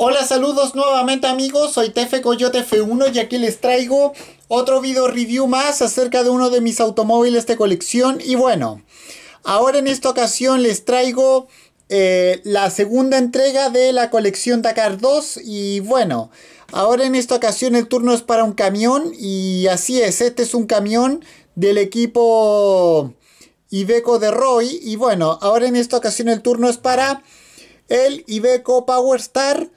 Hola, saludos nuevamente amigos, soy Tefe Coyote F1 y aquí les traigo otro video review más acerca de uno de mis automóviles de colección y bueno, ahora en esta ocasión les traigo eh, la segunda entrega de la colección Dakar 2 y bueno, ahora en esta ocasión el turno es para un camión y así es, este es un camión del equipo Iveco de Roy y bueno, ahora en esta ocasión el turno es para el Iveco Power Star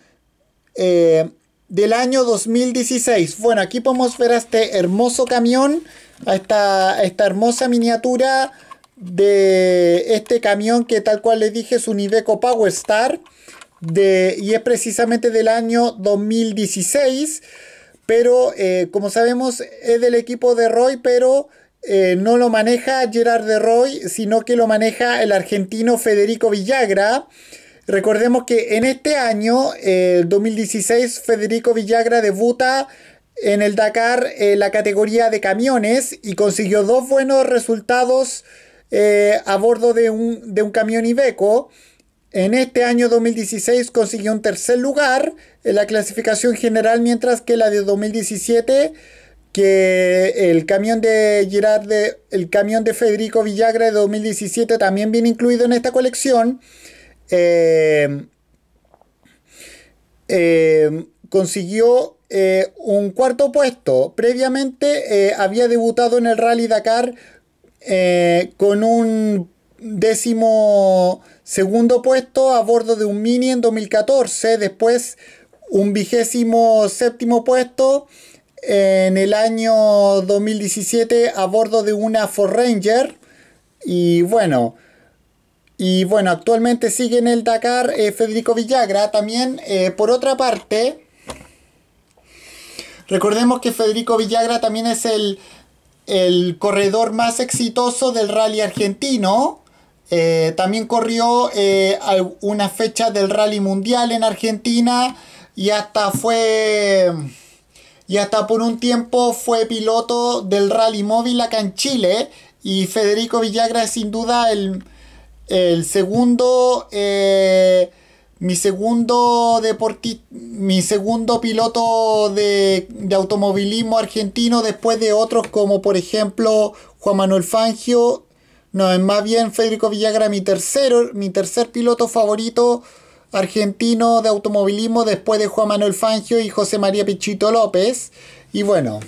eh, del año 2016. Bueno, aquí podemos ver a este hermoso camión, a esta, esta hermosa miniatura de este camión que tal cual les dije es un Iveco Power Star de, y es precisamente del año 2016 pero eh, como sabemos es del equipo de Roy pero eh, no lo maneja Gerard de Roy sino que lo maneja el argentino Federico Villagra Recordemos que en este año, el 2016, Federico Villagra debuta en el Dakar en eh, la categoría de camiones y consiguió dos buenos resultados eh, a bordo de un, de un camión Ibeco. En este año 2016 consiguió un tercer lugar en la clasificación general, mientras que la de 2017, que el camión de Girard, el camión de Federico Villagra de 2017 también viene incluido en esta colección. Em, em, consiguió eh, un cuarto puesto. Previamente eh, había debutado en el Rally Dakar eh, con un décimo segundo puesto a bordo de un Mini en 2014. Después un vigésimo séptimo puesto en el año 2017 a bordo de una Ford Ranger. Y bueno, y bueno, actualmente sigue en el Dakar eh, Federico Villagra también. Eh, por otra parte, recordemos que Federico Villagra también es el, el corredor más exitoso del rally argentino. Eh, también corrió una fecha del rally mundial en Argentina y hasta fue... Y hasta por un tiempo fue piloto del rally móvil acá en Chile. Y Federico Villagra es sin duda el, el segundo, eh, mi segundo mi segundo piloto de, de, automovilismo argentino después de otros como por ejemplo Juan Manuel Fangio, no, es más bien Federico Villagra, mi tercero, mi tercer piloto favorito argentino de automovilismo después de Juan Manuel Fangio y José María Pichito López. Y bueno,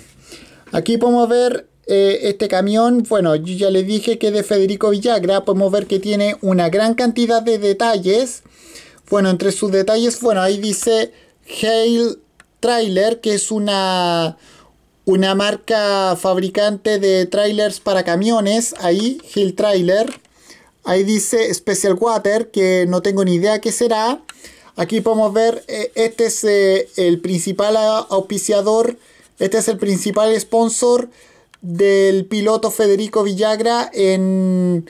aquí podemos ver eh, este camión, bueno, yo ya les dije que de Federico Villagra, podemos ver que tiene una gran cantidad de detalles. Bueno, entre sus detalles, bueno, ahí dice Hail Trailer, que es una, una marca fabricante de trailers para camiones, ahí, Hill Trailer. Ahí dice Special Water, que no tengo ni idea qué será. Aquí podemos ver, eh, este es eh, el principal auspiciador, este es el principal sponsor del piloto Federico Villagra en,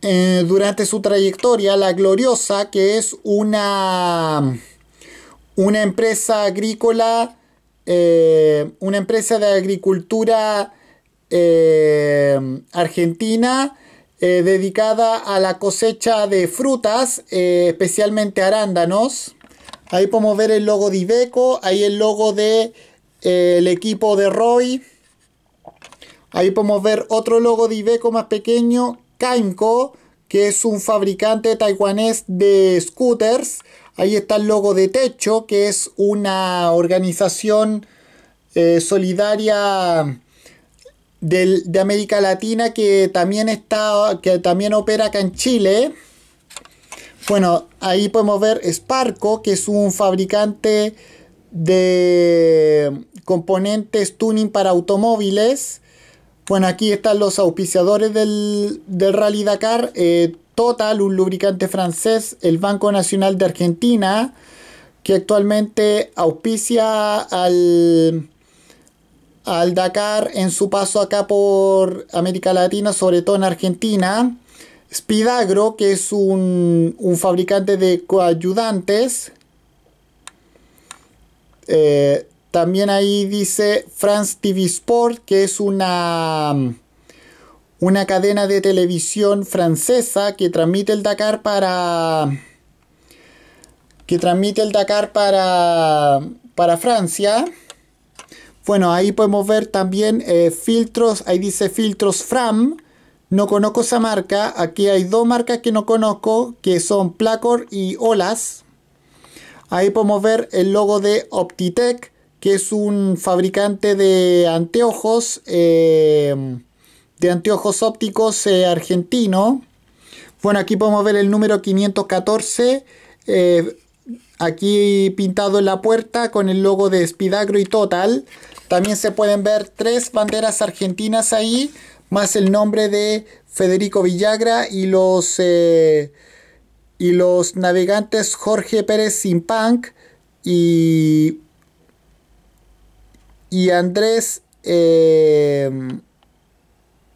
eh, durante su trayectoria, La Gloriosa, que es una, una empresa agrícola, eh, una empresa de agricultura eh, argentina dedicada a la cosecha de frutas, especialmente arándanos. Ahí podemos ver el logo de Ibeco, ahí el logo del de, equipo de Roy Ahí podemos ver otro logo de Iveco más pequeño, Kaimco, que es un fabricante taiwanés de scooters. Ahí está el logo de Techo, que es una organización eh, solidaria de América Latina que también, está, que también opera acá en Chile. Bueno, ahí podemos ver Sparco, que es un fabricante de componentes tuning para automóviles. Bueno, aquí están los auspiciadores del, Rally Dakar. Eh, Total, un lubricante francés, el Banco Nacional de Argentina, que actualmente auspicia al, al Dakar en su paso acá por América Latina, sobre todo en Argentina. Spidagro, que es un, un fabricante de coayudantes. Eh, también ahí dice France TV Sport, que es una, una cadena de televisión francesa que transmite el Dakar para. que transmite el Dakar para. para Francia. Bueno, ahí podemos ver también eh, filtros, ahí dice filtros Fram. No conozco esa marca. Aquí hay dos marcas que no conozco, que son Placor y Olas. Ahí podemos ver el logo de Optitech que es un fabricante de anteojos, eh, de anteojos ópticos eh, argentino. Bueno, aquí podemos ver el número 514, eh, aquí pintado en la puerta con el logo de Spidagro y Total. También se pueden ver tres banderas argentinas ahí, más el nombre de Federico Villagra y los, y los navegantes Jorge Pérez Simpunk y y Andrés em,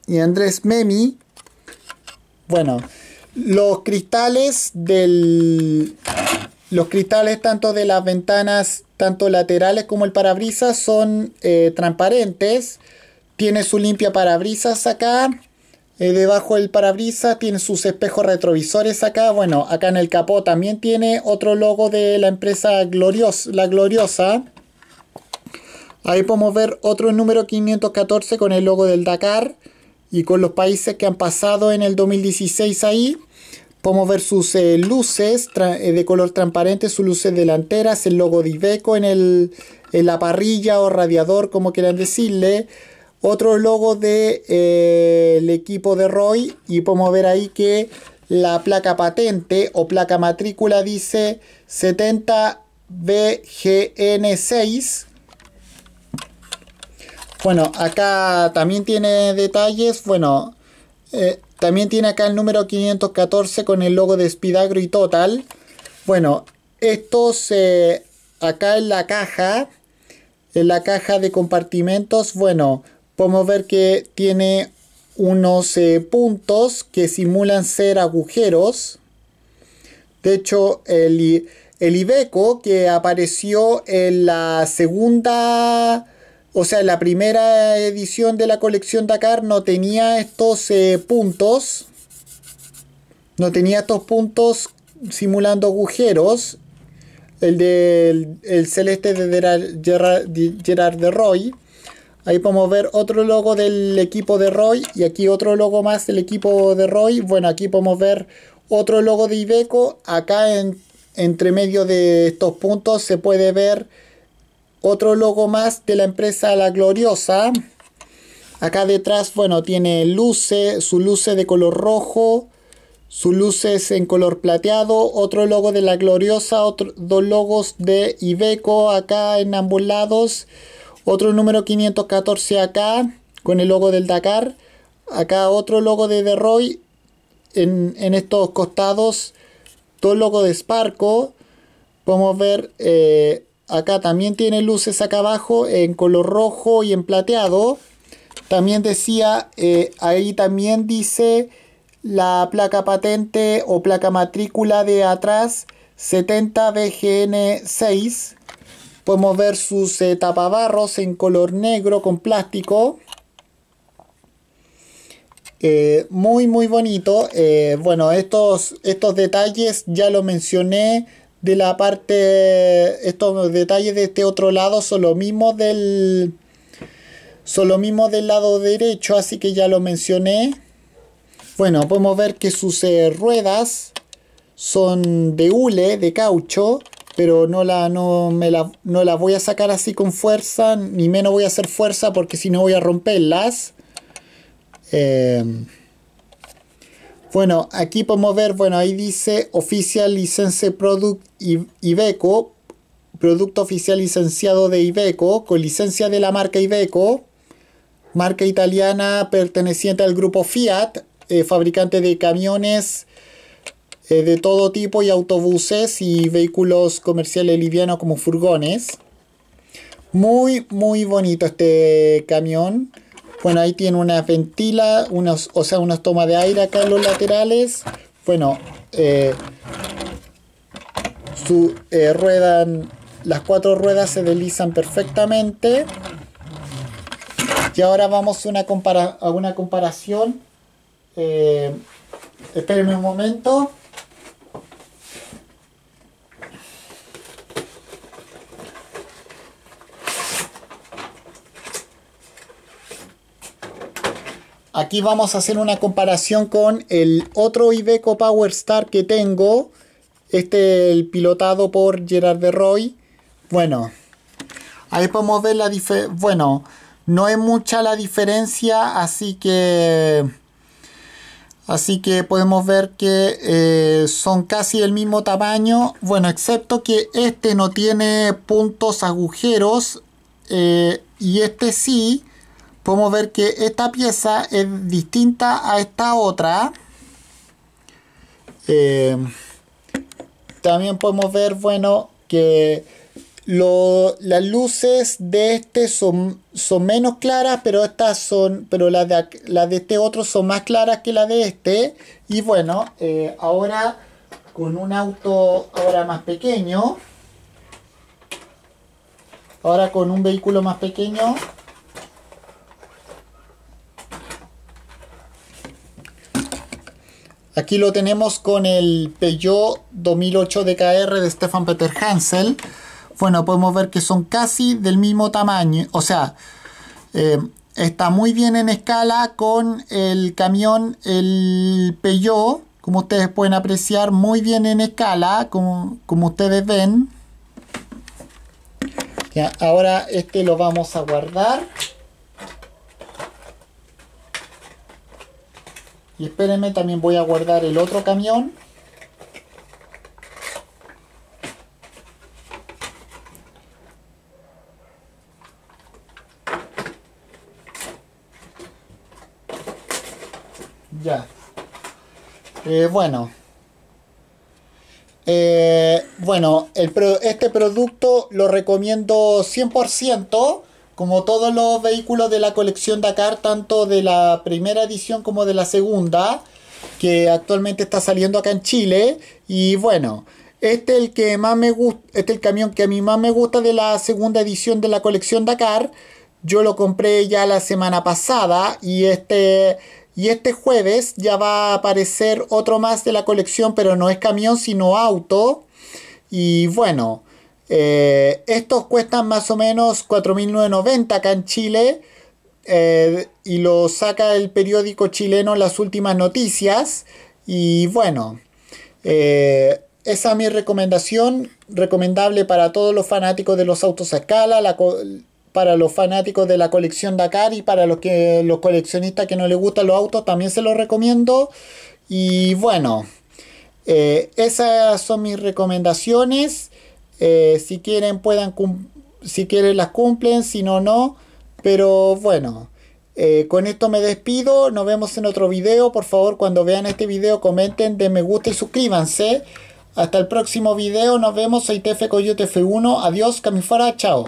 y Andrés Memi bueno los cristales del los cristales tanto de las ventanas tanto laterales como el parabrisas son eh, transparentes tiene su limpia parabrisas acá eh, debajo del parabrisas tiene sus espejos retrovisores acá bueno acá en el capó también tiene otro logo de la empresa Gloriosa. la gloriosa Ahí podemos ver otro número 514 con el logo del Dakar y con los países que han pasado en el 2016 ahí. Podemos ver sus eh, luces eh, de color transparente, sus luces delanteras, el logo de Iveco en, en la parrilla o radiador, como quieran decirle. Otro logo del de, eh, equipo de Roy y podemos ver ahí que la placa patente o placa matrícula dice 70BGN6 bueno, acá también tiene detalles. Bueno, eh, también tiene acá el número 514 con el logo de Spidagro y Total. Bueno, estos eh, acá en la caja, en la caja de compartimentos, bueno, podemos ver que tiene unos eh, puntos que simulan ser agujeros. De hecho, el, el Ibeco que apareció en la segunda o sea, la primera edición de la colección Dakar no tenía estos eh, puntos. No tenía estos puntos simulando agujeros. El del celeste de Gerard, de Roy. Ahí podemos ver otro logo del equipo de Roy. Y aquí otro logo más del equipo de Roy. Bueno, aquí podemos ver otro logo de Ibeco. Acá en, entre medio de estos puntos se puede ver otro logo más de la empresa La Gloriosa. Acá detrás, bueno, tiene luces, su luces de color rojo, sus luces en color plateado, otro logo de La Gloriosa, otro, dos logos de Ibeco acá en ambos lados, otro número 514 acá con el logo del Dakar, acá otro logo de Derroy en, en estos costados, dos logos de Sparco, podemos ver eh, Acá también tiene luces acá abajo en color rojo y en plateado. También decía, eh, ahí también dice la placa patente o placa matrícula de atrás 70BGN6. Podemos ver sus eh, tapabarros en color negro con plástico. Eh, muy muy bonito. bueno, estos, estos detalles ya lo mencioné de la parte, estos detalles de este otro lado son lo mismo del, son lo mismo del lado derecho, así que ya lo mencioné. Bueno, podemos ver que sus eh, ruedas son de hule, de caucho, pero no la, no, me la, no las voy a sacar así con fuerza, ni menos voy a hacer fuerza porque si no voy a romperlas. Eh, bueno, aquí podemos ver, bueno, ahí dice Oficial License Product IVECO producto oficial licenciado de IVECO con licencia de la marca IVECO marca italiana perteneciente al grupo Fiat, eh, fabricante de camiones eh, de todo tipo y autobuses y vehículos comerciales livianos como furgones. Muy, muy bonito este camión. Bueno, ahí tiene una ventila, o sea, unas tomas de aire acá en los laterales. Bueno, eh, su, eh, ruedan, las cuatro ruedas se deslizan perfectamente. Y ahora vamos a una, compara comparación. Eh, espérenme un momento. Aquí vamos a hacer una comparación con el otro Iveco Power Star que tengo. Este, el pilotado por Gerard de Roy. Bueno, ahí podemos ver la diferencia. Bueno, no es mucha la diferencia, así que... Así que podemos ver que eh, son casi del mismo tamaño. Bueno, excepto que este no tiene puntos agujeros. Eh, y este sí podemos ver que esta pieza es distinta a esta otra. Eh, también podemos ver, bueno, que las luces de este son, son menos claras, pero estas son, pero las de, de este otro son más claras que las de este. Y bueno, eh, ahora con un auto ahora más pequeño, ahora con un vehículo más pequeño, Aquí lo tenemos con el Peugeot 2008 DKR de Stefan Peter Hansel. Bueno, podemos ver que son casi del mismo tamaño. O sea, eh, está muy bien en escala con el camión, el Peugeot. Como ustedes pueden apreciar, muy bien en escala, como, como ustedes ven. ahora este lo vamos a guardar. Y espérenme, también voy a guardar el otro camión. Ya. Eh, bueno. Eh, bueno, este producto lo recomiendo 100%. Como todos los vehículos de la colección Dakar, tanto de la primera edición como de la segunda, que actualmente está saliendo acá en Chile. Y bueno, este es el que más me gusta, este el camión que a mí más me gusta de la segunda edición de la colección Dakar. Yo lo compré ya la semana pasada y este y este jueves ya va a aparecer otro más de la colección, pero no es camión sino auto. Y bueno, eh, estos cuestan más o menos 4.990 acá en Chile eh, y lo saca el periódico chileno Las Últimas Noticias. Y bueno, eh, esa es mi recomendación, recomendable para todos los fanáticos de los autos a escala, para los fanáticos de la colección Dakar y para los, que, los coleccionistas que no les gustan los autos también se los recomiendo. Y bueno, esas son mis recomendaciones. Eh, si quieren, puedan si quieren las cumplen, si no, no. Pero bueno, eh, con esto me despido. Nos vemos en otro video. Por favor, cuando vean este video, comenten, de me gusta y suscríbanse. Hasta el próximo video. Nos vemos. Soy TF Coyote F1. Adiós, Camifora. Chao.